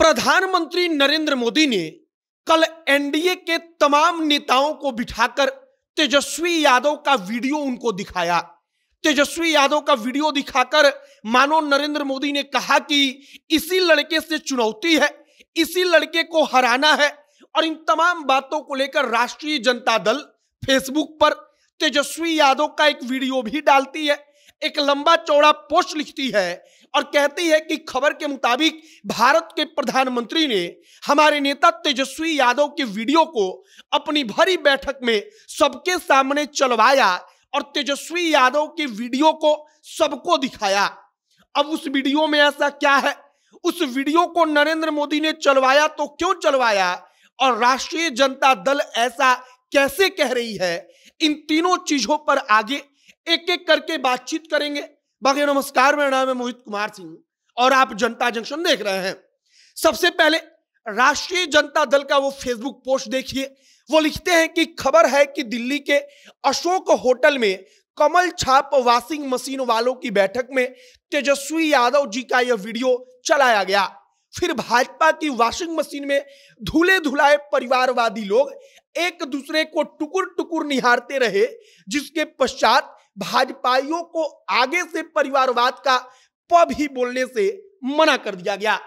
प्रधानमंत्री नरेंद्र मोदी ने कल एनडीए के तमाम नेताओं को बिठाकर तेजस्वी यादव का वीडियो उनको दिखाया तेजस्वी यादव का वीडियो दिखाकर मानो नरेंद्र मोदी ने कहा कि इसी लड़के से चुनौती है इसी लड़के को हराना है और इन तमाम बातों को लेकर राष्ट्रीय जनता दल फेसबुक पर तेजस्वी यादव का एक वीडियो भी डालती है एक लंबा चौड़ा पोस्ट लिखती है और कहती है कि खबर के मुताबिक भारत के प्रधानमंत्री ने हमारे नेता तेजस्वी यादव के वीडियो को अपनी भरी बैठक में सबके सामने चलवाया और तेजस्वी यादव के वीडियो को सबको दिखाया अब उस वीडियो में ऐसा क्या है उस वीडियो को नरेंद्र मोदी ने चलवाया तो क्यों चलवाया और राष्ट्रीय जनता दल ऐसा कैसे कह रही है इन तीनों चीजों पर आगे एक एक करके बातचीत करेंगे बाकी नमस्कार मेरा नाम है मोहित कुमार सिंह और आप जनता जंक्शन देख रहे हैं सबसे पहले राष्ट्रीय जनता दल का वो फेसबुक पोस्ट देखिए वो लिखते हैं कि खबर है कि दिल्ली के अशोक होटल में कमल छाप वॉशिंग मशीन वालों की बैठक में तेजस्वी यादव जी का यह वीडियो चलाया गया फिर भाजपा की वॉशिंग मशीन में धूले धुलाए परिवारवादी लोग एक दूसरे को टुकुर टुकुर निहारते रहे जिसके पश्चात भाजपाइयों को आगे से परिवारवाद का पब ही बोलने से मना कर दिया गया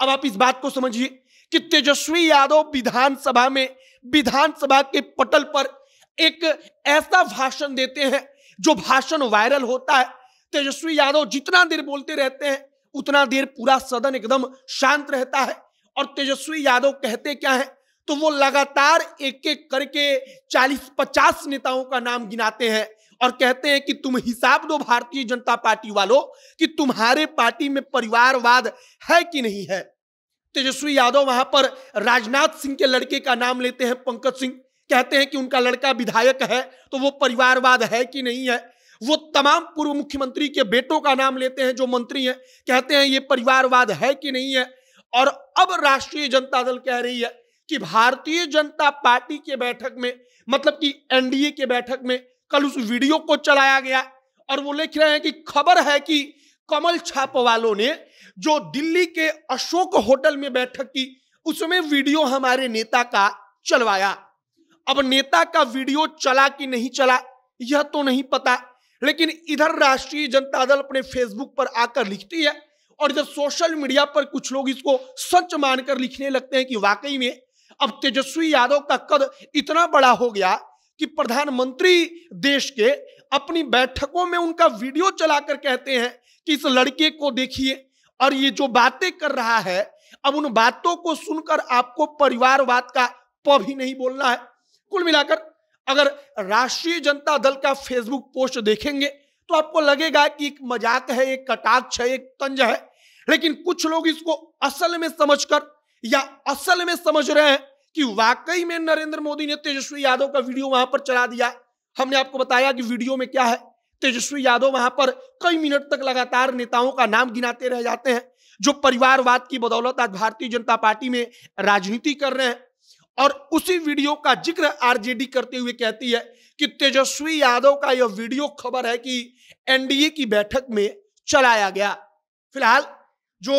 अब आप इस बात को समझिए कि तेजस्वी यादव विधानसभा में विधानसभा के पटल पर एक ऐसा भाषण देते हैं जो भाषण वायरल होता है तेजस्वी यादव जितना देर बोलते रहते हैं उतना देर पूरा सदन एकदम शांत रहता है और तेजस्वी यादव कहते क्या है तो वो लगातार एक एक करके 40-50 नेताओं का नाम गिनाते हैं और कहते हैं कि तुम हिसाब दो भारतीय जनता पार्टी वालों कि तुम्हारे पार्टी में परिवारवाद है कि नहीं है तेजस्वी यादव वहां पर राजनाथ सिंह के लड़के का नाम लेते हैं पंकज सिंह कहते हैं कि उनका लड़का विधायक है तो वो परिवारवाद है कि नहीं है वो तमाम पूर्व मुख्यमंत्री के बेटों का नाम लेते हैं जो मंत्री हैं कहते हैं ये परिवारवाद है कि नहीं है और अब राष्ट्रीय जनता दल कह रही है कि भारतीय जनता पार्टी के बैठक में मतलब कि एनडीए के बैठक में कल उस वीडियो को चलाया गया और वो लिख रहे हैं कि खबर है कि कमल छाप वालों ने जो दिल्ली के अशोक होटल में बैठक की उसमें वीडियो हमारे नेता का चलवाया अब नेता का वीडियो चला कि नहीं चला यह तो नहीं पता लेकिन इधर राष्ट्रीय जनता दल अपने फेसबुक पर आकर लिखती है और इधर सोशल मीडिया पर कुछ लोग इसको सच मानकर लिखने लगते हैं कि वाकई में अब तेजस्वी यादव का कद इतना बड़ा हो गया कि प्रधानमंत्री देश के अपनी बैठकों में उनका वीडियो चलाकर कहते हैं कि इस लड़के को देखिए और ये जो बातें कर रहा है अब उन बातों को सुनकर आपको परिवारवाद का प भी नहीं बोलना है कुल मिलाकर अगर राष्ट्रीय जनता दल का फेसबुक पोस्ट देखेंगे तो आपको लगेगा कि एक मजाक है एक कटाक्ष है एक तंज है लेकिन कुछ लोग इसको असल में समझकर या असल में समझ रहे हैं कि वाकई में नरेंद्र मोदी ने तेजस्वी यादव का वीडियो वहां पर चला दिया हमने आपको बताया कि वीडियो में क्या है तेजस्वी यादव वहां पर कई मिनट तक लगातार नेताओं का नाम गिनाते रह जाते हैं जो परिवारवाद की बदौलत आज भारतीय जनता पार्टी में राजनीति कर रहे हैं और उसी वीडियो का जिक्र आरजेडी करते हुए कहती है कि तेजस्वी यादव का यह वीडियो खबर है कि एनडीए की बैठक में चलाया गया फिलहाल जो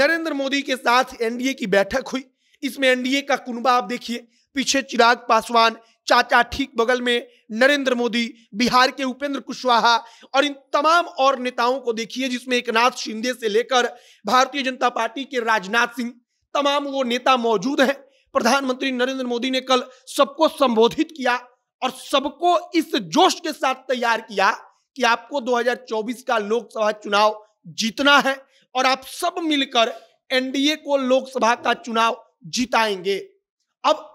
नरेंद्र मोदी के साथ एनडीए की बैठक हुई इसमें एनडीए का कुनबा आप देखिए पीछे चिराग पासवान चाचा ठीक बगल में नरेंद्र मोदी बिहार के उपेंद्र कुशवाहा और इन तमाम और नेताओं को देखिए जिसमें एक नाथ शिंदे से लेकर भारतीय जनता पार्टी के राजनाथ सिंह तमाम वो नेता मौजूद हैं प्रधानमंत्री नरेंद्र मोदी ने कल सबको संबोधित किया और सबको इस जोश के साथ तैयार किया कि आपको 2024 का लोकसभा चुनाव जीतना है और आप सब मिलकर एनडीए को लोकसभा का चुनाव जिताएंगे अब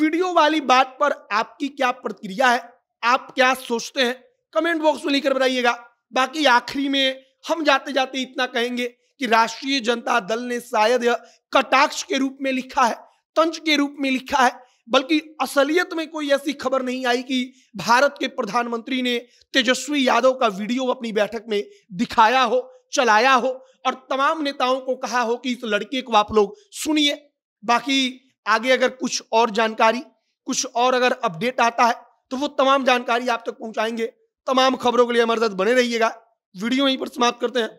वीडियो वाली बात पर आपकी क्या प्रतिक्रिया है आप क्या सोचते हैं कमेंट बॉक्स में लिखकर बताइएगा बाकी आखिरी में हम जाते जाते इतना कहेंगे कि राष्ट्रीय जनता दल ने शायद कटाक्ष के रूप में लिखा है तंज के रूप में लिखा है बल्कि असलियत में कोई ऐसी खबर नहीं आई कि भारत के प्रधानमंत्री ने तेजस्वी यादव का वीडियो अपनी बैठक में दिखाया हो चलाया हो और तमाम नेताओं को कहा हो कि इस लड़के को आप लोग सुनिए बाकी आगे अगर कुछ और जानकारी कुछ और अगर अपडेट आता है तो वो तमाम जानकारी आप तक तो पहुंचाएंगे तमाम खबरों के लिए हमारे साथ बने रहिएगा वीडियो यहीं पर समाप्त करते हैं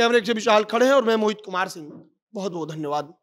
कैमरे से विशाल खड़े हैं और मैं मोहित कुमार सिंह बहुत बहुत धन्यवाद